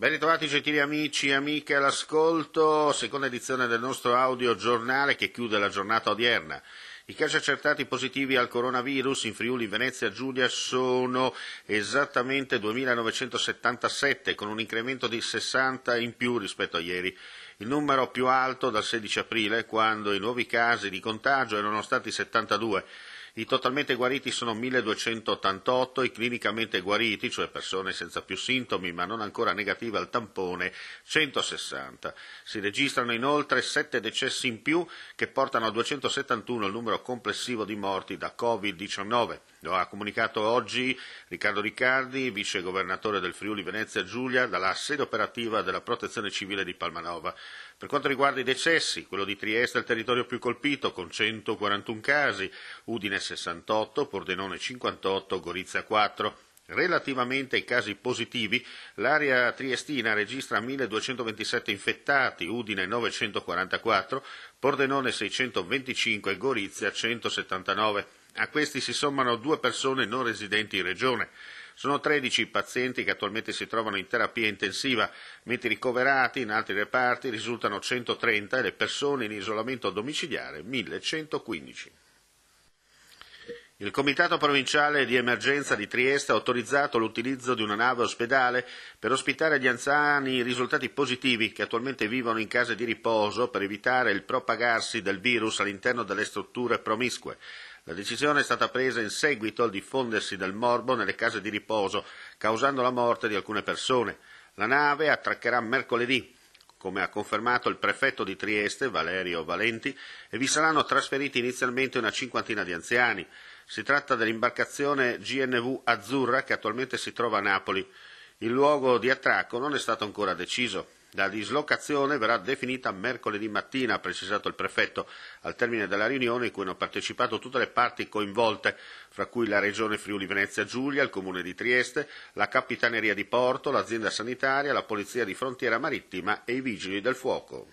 Ben ritrovati gentili amici e amiche all'ascolto, seconda edizione del nostro audio giornale che chiude la giornata odierna. I casi accertati positivi al coronavirus in Friuli, Venezia e Giulia sono esattamente 2.977, con un incremento di 60 in più rispetto a ieri. Il numero più alto dal 16 aprile, quando i nuovi casi di contagio erano stati 72. I totalmente guariti sono 1288, i clinicamente guariti, cioè persone senza più sintomi ma non ancora negative al tampone, 160. Si registrano inoltre 7 decessi in più che portano a 271 il numero complessivo di morti da Covid-19. Lo ha comunicato oggi Riccardo Riccardi, vice governatore del Friuli Venezia Giulia, dalla sede operativa della Protezione Civile di Palmanova. Per quanto riguarda i decessi, quello di Trieste è il territorio più colpito, con 141 casi, Udine 68, Pordenone 58, Gorizia 4. Relativamente ai casi positivi, l'area triestina registra 1227 infettati, Udine 944, Pordenone 625 e Gorizia 179. A questi si sommano due persone non residenti in regione. Sono 13 i pazienti che attualmente si trovano in terapia intensiva, mentre ricoverati in altri reparti risultano 130 e le persone in isolamento domiciliare 1115. Il Comitato Provinciale di Emergenza di Trieste ha autorizzato l'utilizzo di una nave ospedale per ospitare gli anziani risultati positivi che attualmente vivono in case di riposo per evitare il propagarsi del virus all'interno delle strutture promiscue. La decisione è stata presa in seguito al diffondersi del morbo nelle case di riposo, causando la morte di alcune persone. La nave attraccherà mercoledì come ha confermato il prefetto di Trieste, Valerio Valenti, e eh, vi saranno trasferiti inizialmente una cinquantina di anziani. Si tratta dell'imbarcazione GNV Azzurra che attualmente si trova a Napoli. Il luogo di attracco non è stato ancora deciso. La dislocazione verrà definita mercoledì mattina, ha precisato il prefetto, al termine della riunione in cui hanno partecipato tutte le parti coinvolte, fra cui la Regione Friuli Venezia Giulia, il Comune di Trieste, la Capitaneria di Porto, l'azienda sanitaria, la Polizia di Frontiera Marittima e i Vigili del Fuoco.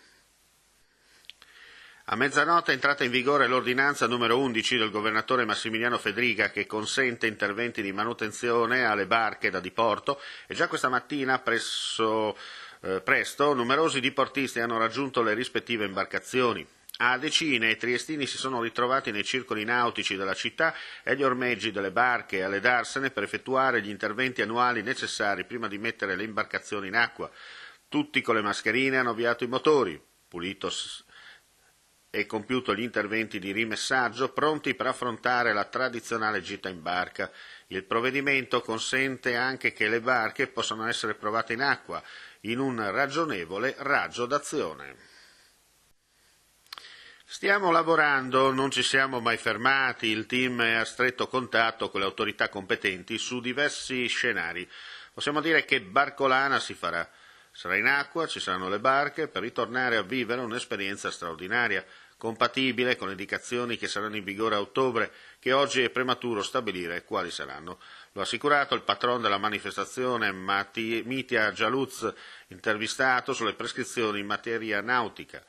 A mezzanotte è entrata in vigore l'ordinanza numero 11 del governatore Massimiliano Fedriga che consente interventi di manutenzione alle barche da diporto e già questa mattina presso eh, presto numerosi diportisti hanno raggiunto le rispettive imbarcazioni. A decine i triestini si sono ritrovati nei circoli nautici della città e gli ormeggi delle barche alle darsene per effettuare gli interventi annuali necessari prima di mettere le imbarcazioni in acqua. Tutti con le mascherine hanno avviato i motori, pulito e compiuto gli interventi di rimessaggio pronti per affrontare la tradizionale gita in barca. Il provvedimento consente anche che le barche possano essere provate in acqua in un ragionevole raggio d'azione. Stiamo lavorando, non ci siamo mai fermati, il team è a stretto contatto con le autorità competenti su diversi scenari. Possiamo dire che Barcolana si farà. Sarà in acqua, ci saranno le barche per ritornare a vivere un'esperienza straordinaria compatibile con le indicazioni che saranno in vigore a ottobre, che oggi è prematuro stabilire quali saranno. Lo ha assicurato il patron della manifestazione, Matti, Mitia Gialuz, intervistato sulle prescrizioni in materia nautica.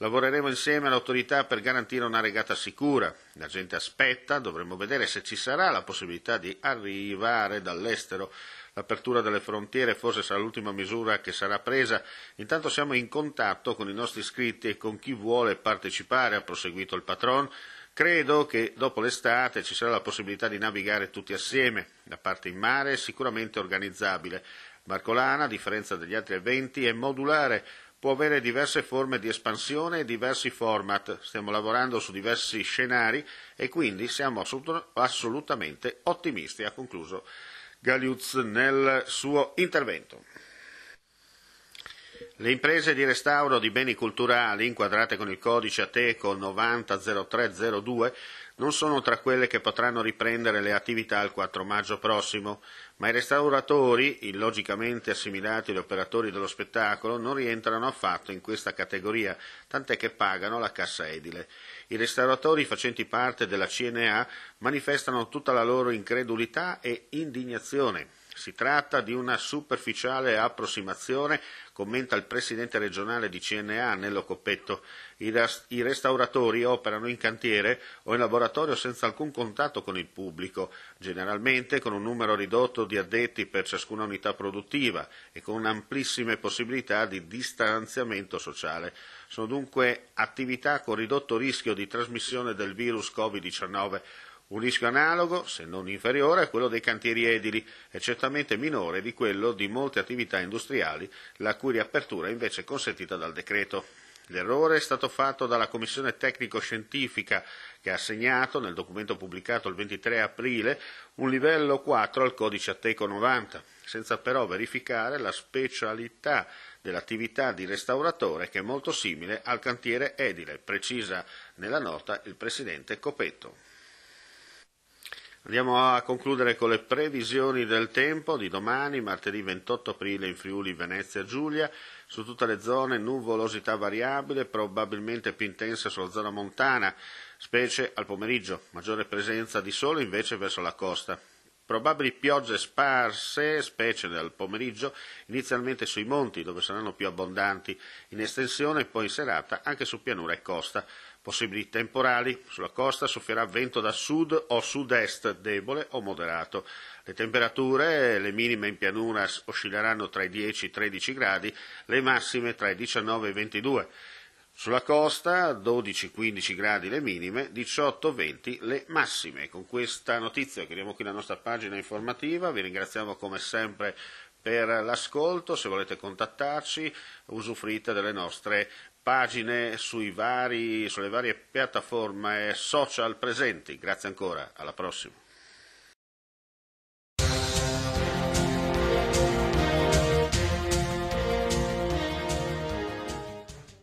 Lavoreremo insieme alle autorità per garantire una regata sicura. La gente aspetta, dovremo vedere se ci sarà la possibilità di arrivare dall'estero L'apertura delle frontiere forse sarà l'ultima misura che sarà presa. Intanto siamo in contatto con i nostri iscritti e con chi vuole partecipare, ha proseguito il patron. Credo che dopo l'estate ci sarà la possibilità di navigare tutti assieme. La parte in mare è sicuramente organizzabile. Marcolana, a differenza degli altri eventi, è modulare, può avere diverse forme di espansione e diversi format. Stiamo lavorando su diversi scenari e quindi siamo assolutamente ottimisti, ha concluso Galiuz nel suo intervento. Le imprese di restauro di beni culturali inquadrate con il codice ATECO 900302 non sono tra quelle che potranno riprendere le attività il 4 maggio prossimo, ma i restauratori, illogicamente assimilati agli operatori dello spettacolo, non rientrano affatto in questa categoria, tant'è che pagano la cassa edile. I restauratori facenti parte della CNA manifestano tutta la loro incredulità e indignazione. Si tratta di una superficiale approssimazione, commenta il presidente regionale di CNA Nello Coppetto. I, restauratori operano in cantiere o in laboratorio senza alcun contatto con il pubblico, generalmente con un numero ridotto di addetti per ciascuna unità produttiva e con amplissime possibilità di distanziamento sociale. Sono dunque attività con ridotto rischio di trasmissione del virus Covid-19 un rischio analogo, se non inferiore, è quello dei cantieri edili e certamente minore di quello di molte attività industriali, la cui riapertura è invece consentita dal decreto. L'errore è stato fatto dalla Commissione tecnico-scientifica che ha assegnato, nel documento pubblicato il 23 aprile, un livello 4 al codice Ateco 90, senza però verificare la specialità dell'attività di restauratore che è molto simile al cantiere edile, precisa nella nota il Presidente Copetto. Andiamo a concludere con le previsioni del tempo di domani, martedì 28 aprile in Friuli, Venezia, Giulia. Su tutte le zone nuvolosità variabile, probabilmente più intensa sulla zona montana, specie al pomeriggio, maggiore presenza di sole invece verso la costa. Probabili piogge sparse, specie nel pomeriggio, inizialmente sui monti, dove saranno più abbondanti, in estensione e poi in serata anche su pianura e costa possibili temporali. Sulla costa soffierà vento da sud o sud-est debole o moderato. Le temperature, le minime in pianura oscilleranno tra i 10 e i 13 gradi, le massime tra i 19 e i 22. Sulla costa 12-15 gradi le minime, 18-20 le massime. Con questa notizia chiudiamo qui la nostra pagina informativa, vi ringraziamo come sempre per l'ascolto, se volete contattarci usufruite delle nostre pagine vari, sulle varie piattaforme social presenti. Grazie ancora, alla prossima.